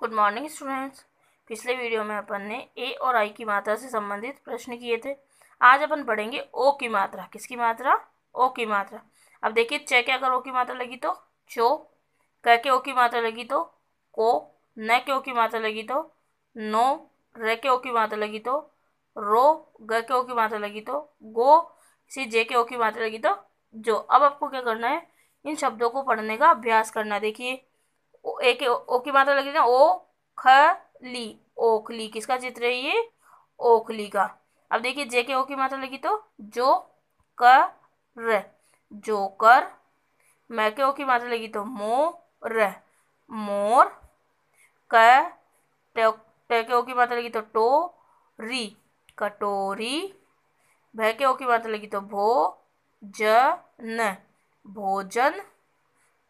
good morning students पिछले video में अपन ने ए और आई की मात्रा से संबंधित प्रश्न किए थे आज अपन पढ़ेंगे ओ की मात्रा किसकी मात्रा ओ की मात्रा अब देखिए चे के अगर ओ की मात्रा लगी तो चो क के ओ की मात्रा लगी तो को न के ओ की मात्रा लगी तो नो र के ओ की मात्रा लगी तो रो ग के ओ की मात्रा लगी तो गो सी जे के ओ की मात्रा लगी तो जो अब आपको क्या करना है इन शब्दों को पढ़ने का अभ्यास करना देखिए एक ओ की मात्रा लगी ना ओ ली ओखली किसका चित्र है ये ओखली का अब देखिए जे के ओ की मात्रा लगी तो जो कर जोकर मै के ओ की मात्रा लगी तो र मोर क टे के ओ की मात्रा लगी तो टो री कटोरी भय के ओ की मात्रा लगी तो भो ज न भोजन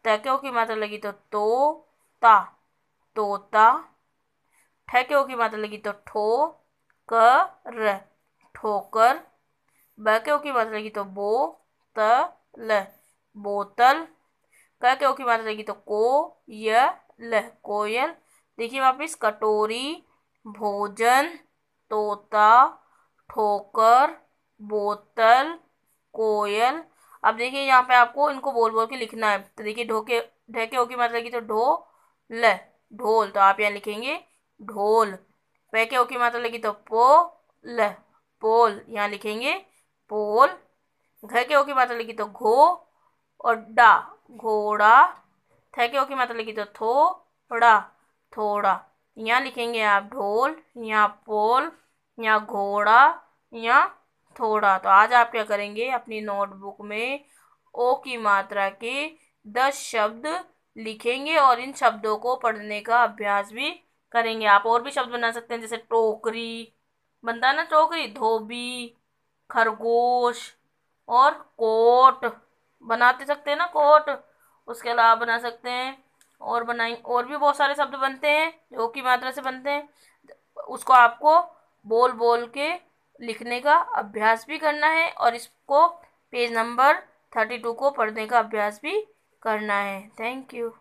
तैक्यों की मात्रा लगी तो तोता तोता ठैक्यों की मात्रा लगी तो ठो कर ठोकर बैक्यों की मात्रा लगी तो बो ल बोतल कैक्यों की मात्रा लगी तो को य ल कोयल देखिए वापिस कटोरी भोजन तोता ठोकर बोतल कोयल अब देखिए यहाँ पे आपको इनको बोल बोल के लिखना है तो देखिए ढोके ढेके हो की मतलब की तो ढो ल ढोल तो आप यहाँ लिखेंगे ढोल पैके हो की मतलब लगी तो पो ल पोल यहाँ लिखेंगे पोल घर के हो मतलब लगी तो घो और डा घोड़ा थे के हो की मात्रा मतलब लिखी तो थोड़ा थोड़ा यहाँ लिखेंगे आप ढोल या पोल या घोड़ा या थोड़ा तो आज आप क्या करेंगे अपनी नोटबुक में ओ की मात्रा के दस शब्द लिखेंगे और इन शब्दों को पढ़ने का अभ्यास भी करेंगे आप और भी शब्द बना सकते हैं जैसे टोकरी बनता है ना टोकरी धोबी खरगोश और कोट बनाते सकते हैं ना कोट उसके अलावा बना सकते हैं और बनाए और भी बहुत सारे शब्द बनते हैं जो की मात्रा से बनते हैं उसको आपको बोल बोल के लिखने का अभ्यास भी करना है और इसको पेज नंबर थर्टी टू को पढ़ने का अभ्यास भी करना है थैंक यू